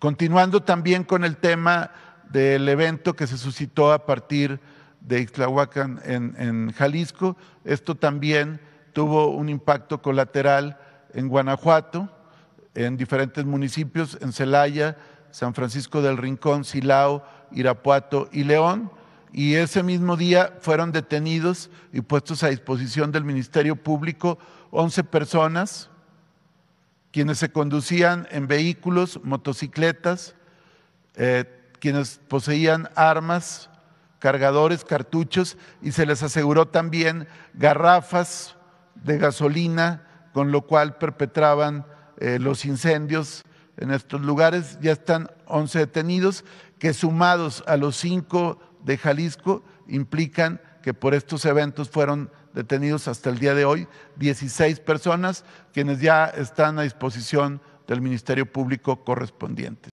Continuando también con el tema del evento que se suscitó a partir de Ixtlahuacán en, en Jalisco, esto también tuvo un impacto colateral en Guanajuato, en diferentes municipios, en Celaya, San Francisco del Rincón, Silao, Irapuato y León. Y ese mismo día fueron detenidos y puestos a disposición del Ministerio Público 11 personas quienes se conducían en vehículos, motocicletas, eh, quienes poseían armas, cargadores, cartuchos, y se les aseguró también garrafas de gasolina, con lo cual perpetraban eh, los incendios en estos lugares. Ya están 11 detenidos, que sumados a los cinco de Jalisco implican que por estos eventos fueron detenidos hasta el día de hoy 16 personas, quienes ya están a disposición del Ministerio Público correspondiente.